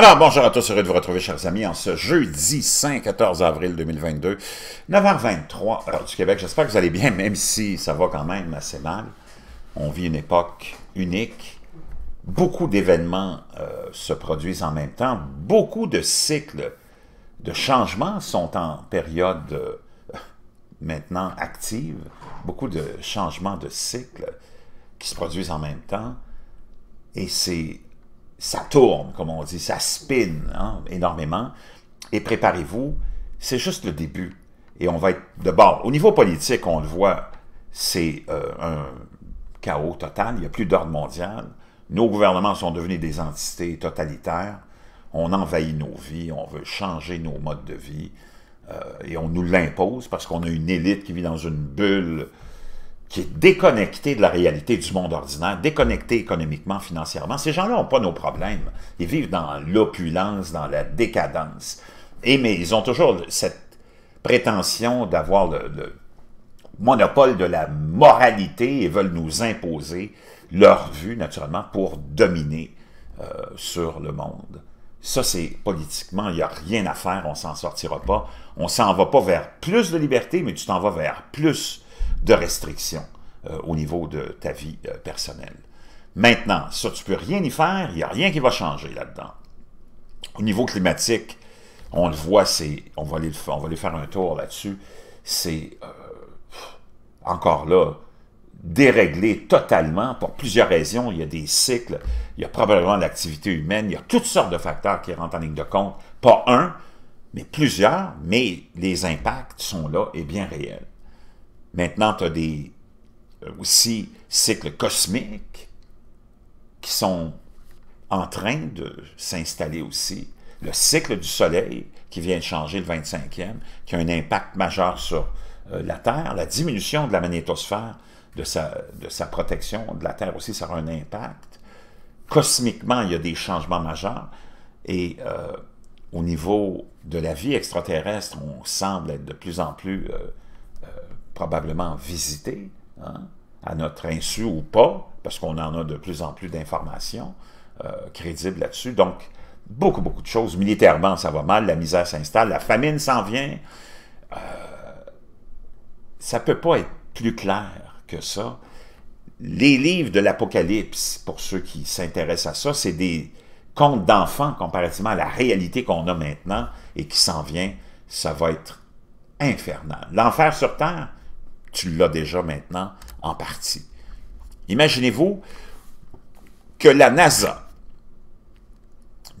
Alors, bonjour à tous, heureux de vous retrouver, chers amis, en ce jeudi 5, 14 avril 2022, 9h23, heure du Québec. J'espère que vous allez bien, même si ça va quand même assez mal. On vit une époque unique. Beaucoup d'événements euh, se produisent en même temps. Beaucoup de cycles de changements sont en période euh, maintenant active. Beaucoup de changements de cycles qui se produisent en même temps. Et c'est ça tourne, comme on dit, ça spin hein, énormément. Et préparez-vous, c'est juste le début. Et on va être de bord. Au niveau politique, on le voit, c'est euh, un chaos total. Il n'y a plus d'ordre mondial. Nos gouvernements sont devenus des entités totalitaires. On envahit nos vies, on veut changer nos modes de vie. Euh, et on nous l'impose parce qu'on a une élite qui vit dans une bulle qui est déconnecté de la réalité du monde ordinaire, déconnecté économiquement, financièrement, ces gens-là n'ont pas nos problèmes. Ils vivent dans l'opulence, dans la décadence. Et mais ils ont toujours cette prétention d'avoir le, monopole de la moralité et veulent nous imposer leur vue, naturellement, pour dominer euh, sur le monde. Ça, c'est politiquement, il n'y a rien à faire, on s'en sortira pas. On s'en va pas vers plus de liberté, mais tu t'en vas vers plus de restrictions euh, au niveau de ta vie euh, personnelle. Maintenant, ça, tu peux rien y faire, il n'y a rien qui va changer là-dedans. Au niveau climatique, on le voit, c'est, on, va aller, on va aller faire un tour là-dessus, c'est euh, encore là, déréglé totalement pour plusieurs raisons. Il y a des cycles, il y a probablement l'activité humaine, il y a toutes sortes de facteurs qui rentrent en ligne de compte. Pas un, mais plusieurs, mais les impacts sont là et bien réels. Maintenant, tu as des euh, aussi cycles cosmiques qui sont en train de s'installer aussi. Le cycle du Soleil qui vient de changer le 25e, qui a un impact majeur sur euh, la Terre, la diminution de la magnétosphère, de sa, de sa protection de la Terre aussi, ça aura un impact. Cosmiquement, il y a des changements majeurs. Et euh, au niveau de la vie extraterrestre, on semble être de plus en plus probablement visité hein, à notre insu ou pas, parce qu'on en a de plus en plus d'informations euh, crédibles là-dessus. Donc, beaucoup, beaucoup de choses. Militairement, ça va mal, la misère s'installe, la famine s'en vient. Euh, ça ne peut pas être plus clair que ça. Les livres de l'Apocalypse, pour ceux qui s'intéressent à ça, c'est des contes d'enfants comparativement à la réalité qu'on a maintenant et qui s'en vient. Ça va être infernal. L'enfer sur Terre, tu l'as déjà maintenant en partie. Imaginez-vous que la NASA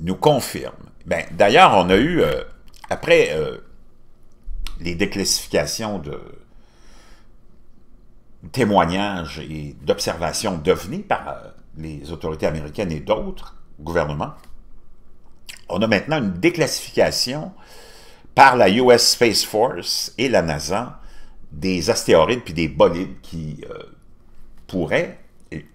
nous confirme. Ben, D'ailleurs, on a eu, euh, après euh, les déclassifications de témoignages et d'observations devenues par euh, les autorités américaines et d'autres gouvernements, on a maintenant une déclassification par la US Space Force et la NASA des astéroïdes puis des bolides qui euh, pourraient, et,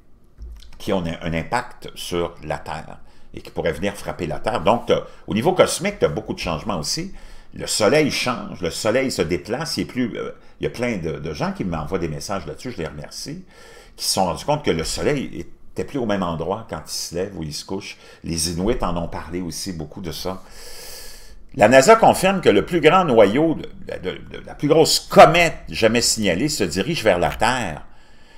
qui ont un, impact sur la Terre et qui pourraient venir frapper la Terre. Donc, au niveau cosmique, tu as beaucoup de changements aussi. Le soleil change, le soleil se déplace, il, plus, euh, il y a plein de, gens qui m'envoient des messages là-dessus, je les remercie, qui se sont rendus compte que le soleil n'était plus au même endroit quand il se lève ou il se couche. Les Inuits en ont parlé aussi beaucoup de ça. La NASA confirme que le plus grand noyau, de, la plus grosse comète jamais signalée se dirige vers la Terre.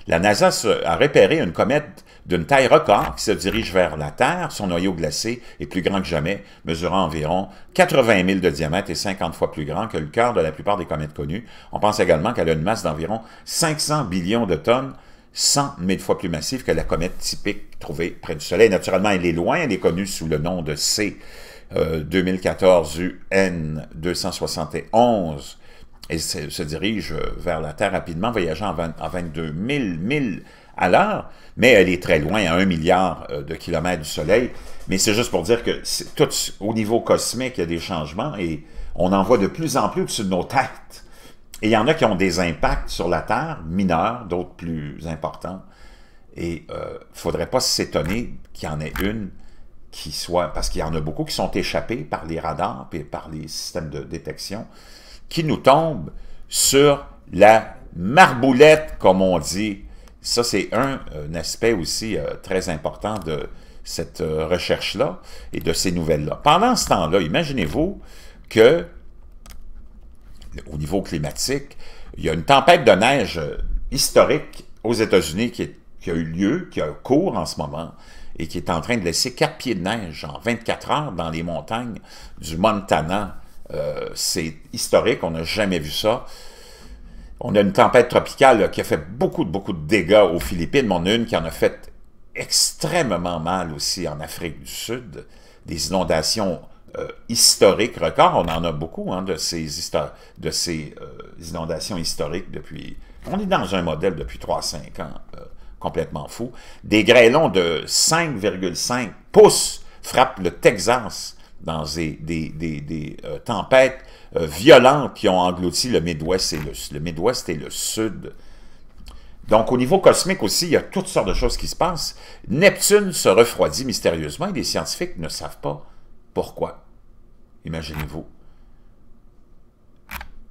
La NASA a repéré une comète d'une taille record qui se dirige vers la Terre. Son noyau glacé est plus grand que jamais, mesurant environ 80 000 de diamètre et 50 fois plus grand que le cœur de la plupart des comètes connues. On pense également qu'elle a une masse d'environ 500 billions de tonnes, 100 000 fois plus massive que la comète typique trouvée près du Soleil. Naturellement, elle est loin, elle est connue sous le nom de C. 2014 UN 271 et se, dirige euh, vers la Terre rapidement, voyageant à, 22 000 milles à l'heure, mais elle est très loin, à 1 milliard euh, de kilomètres du Soleil. Mais c'est juste pour dire que tout au niveau cosmique, il y a des changements et on en voit de plus en plus au-dessus de nos têtes. Et il y en a qui ont des impacts sur la Terre, mineurs, d'autres plus importants. Et il euh, ne faudrait pas s'étonner qu'il y en ait une qui parce qu'il y en a beaucoup qui sont échappés par les radars et par les systèmes de détection, qui nous tombent sur la marboulette, comme on dit. Ça, c'est un, aspect aussi euh, très important de cette euh, recherche-là et de ces nouvelles-là. Pendant ce temps-là, imaginez-vous que, au niveau climatique, il y a une tempête de neige euh, historique aux États-Unis qui, qui, a eu lieu, qui a cours en ce moment, et qui est en train de laisser quatre pieds de neige en 24 heures dans les montagnes du Montana. Euh, c'est historique, on n'a jamais vu ça. On a une tempête tropicale qui a fait beaucoup, beaucoup de dégâts aux Philippines, mais on a une qui en a fait extrêmement mal aussi en Afrique du Sud. Des inondations euh, historiques records, on en a beaucoup hein, de ces, euh, inondations historiques depuis... On est dans un modèle depuis 3-5 ans complètement fou. Des grêlons de 5,5 pouces frappent le Texas dans des, euh, tempêtes euh, violentes qui ont englouti le Midwest et le, le Midwest et le Sud. Donc, au niveau cosmique aussi, il y a toutes sortes de choses qui se passent. Neptune se refroidit mystérieusement et les scientifiques ne savent pas pourquoi. Imaginez-vous.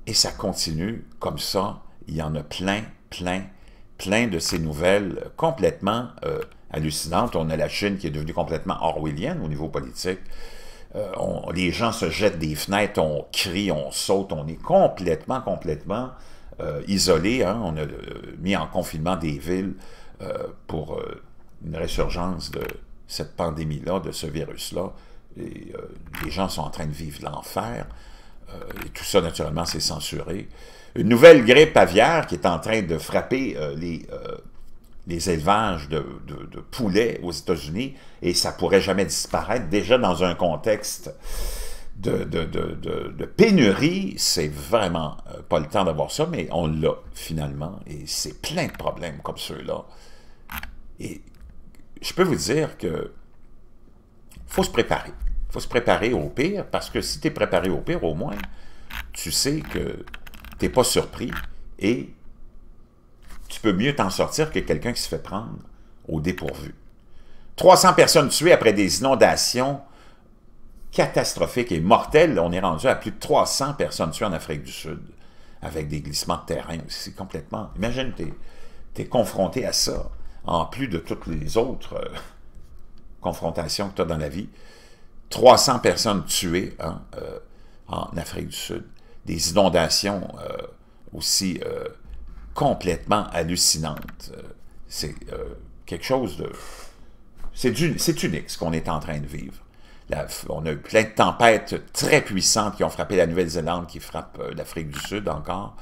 Et ça continue comme ça. Il y en a plein, plein, plein de ces nouvelles euh, complètement euh, hallucinantes. On a la Chine qui est devenue complètement orwellienne au niveau politique. Euh, les gens se jettent des fenêtres, on crie, on saute, on est complètement, complètement isolés. Hein. On a mis en confinement des villes pour une résurgence de cette pandémie-là, de ce virus-là. Et, les gens sont en train de vivre l'enfer. Euh, et tout ça, naturellement, c'est censuré. Une nouvelle grippe aviaire qui est en train de frapper euh, les, euh, les élevages de, poulets aux États-Unis, et ça pourrait jamais disparaître, déjà dans un contexte de, de, de, de, pénurie, c'est vraiment pas le temps d'avoir ça, mais on l'a finalement, et c'est plein de problèmes comme ceux-là. Et je peux vous dire que faut se préparer faut se préparer au pire, parce que si tu es préparé au pire, au moins, tu sais que tu n'es pas surpris et tu peux mieux t'en sortir que quelqu'un qui se fait prendre au dépourvu. 300 personnes tuées après des inondations catastrophiques et mortelles. On est rendu à plus de 300 personnes tuées en Afrique du Sud, avec des glissements de terrain aussi, complètement. Imagine, tu es, confronté à ça, en plus de toutes les autres euh, confrontations que tu as dans la vie. 300 personnes tuées hein, euh, en Afrique du Sud. Des inondations euh, aussi euh, complètement hallucinantes. C'est quelque chose de... C'est unique ce qu'on est en train de vivre. on a eu plein de tempêtes très puissantes qui ont frappé la Nouvelle-Zélande, qui frappent l'Afrique du Sud encore.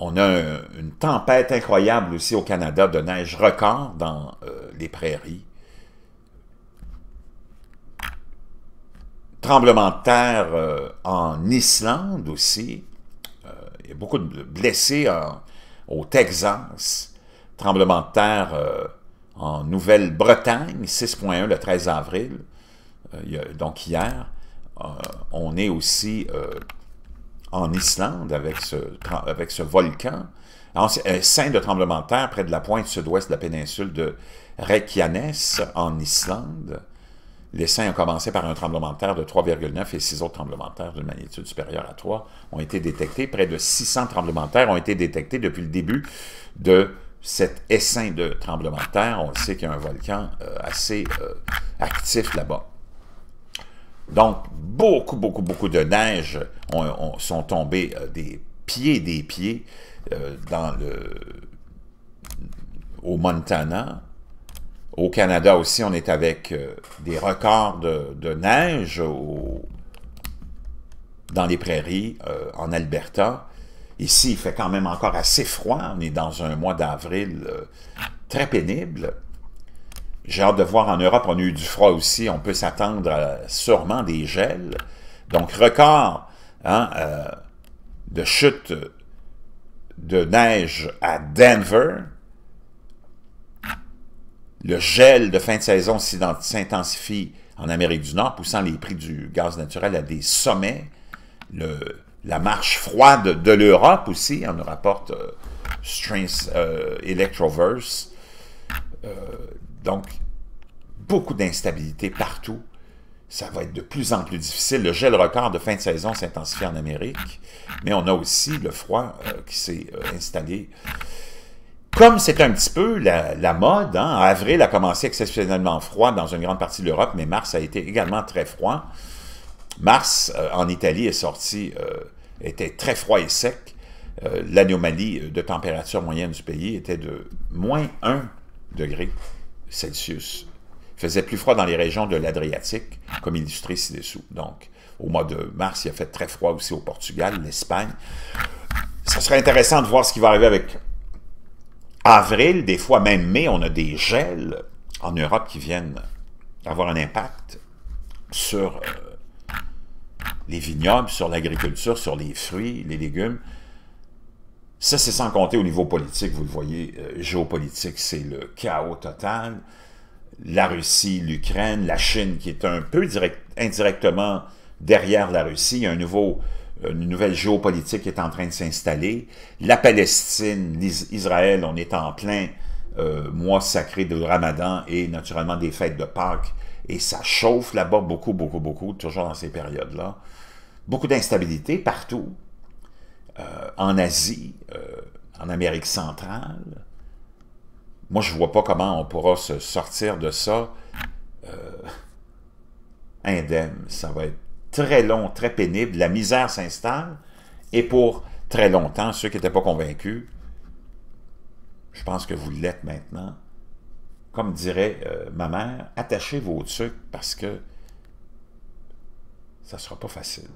on a une tempête incroyable aussi au Canada de neige record dans les prairies. tremblement de terre euh, en Islande aussi. Euh, il y a beaucoup de blessés euh, au Texas. Tremblement de terre en Nouvelle-Bretagne, 6.1 le 13 avril, donc hier. on est aussi en Islande avec ce, volcan. Un sein de tremblement de terre près de la pointe sud-ouest de la péninsule de Reykjanes en Islande. L'essai a commencé par un tremblement de terre de 3,9 et six autres tremblements de terre d'une magnitude supérieure à 3 ont été détectés. Près de 600 tremblements de terre ont été détectés depuis le début de cet essaim de tremblement de terre. On sait qu'il y a un volcan euh, assez euh, actif là-bas. Donc, beaucoup, beaucoup, beaucoup de neige ont, sont tombées euh, des pieds des pieds dans le, au Montana, au Canada aussi, on est avec euh, des records de, neige dans les prairies, euh, en Alberta. Ici, il fait quand même encore assez froid. On est dans un mois d'avril euh, très pénible. J'ai hâte de voir en Europe, on a eu du froid aussi. On peut s'attendre à sûrement des gels. Donc, record hein, de chute de neige à Denver. Le gel de fin de saison s'intensifie en Amérique du Nord, poussant les prix du gaz naturel à des sommets. Le, la marche froide de l'Europe aussi, on nous rapporte euh, Strings euh, Electroverse. Euh, donc, beaucoup d'instabilité partout. Ça va être de plus en plus difficile. Le gel record de fin de saison s'intensifie en Amérique, mais on a aussi le froid qui s'est installé comme c'est un petit peu la, la mode, en hein, avril a commencé exceptionnellement froid dans une grande partie de l'Europe, mais mars a été également très froid. Mars, euh, en Italie, est sorti, euh, était très froid et sec. Euh, l'anomalie de température moyenne du pays était de moins 1 degré Celsius. Il faisait plus froid dans les régions de l'Adriatique, comme illustré ci-dessous. Donc, au mois de mars, il a fait très froid aussi au Portugal, l'Espagne. Ce serait intéressant de voir ce qui va arriver avec avril, des fois même mai, on a des gels en Europe qui viennent avoir un impact sur euh, les vignobles, sur l'agriculture, sur les fruits, les légumes. Ça, c'est sans compter au niveau politique, vous le voyez, euh, géopolitique, c'est le chaos total. La Russie, l'Ukraine, la Chine qui est un peu indirectement derrière la Russie, un nouveau une nouvelle géopolitique est en train de s'installer. La Palestine, Israël, on est en plein euh, mois sacré de Ramadan et naturellement des fêtes de Pâques. Et ça chauffe là-bas beaucoup, beaucoup, beaucoup, toujours dans ces périodes-là. Beaucoup d'instabilité partout, euh, en Asie, euh, en Amérique centrale. Moi, je ne vois pas comment on pourra se sortir de ça indemne. Ça va être très long, très pénible, la misère s'installe, et pour très longtemps, ceux qui n'étaient pas convaincus, je pense que vous l'êtes maintenant, comme dirait euh, ma mère, attachez vos trucs parce que ça ne sera pas facile.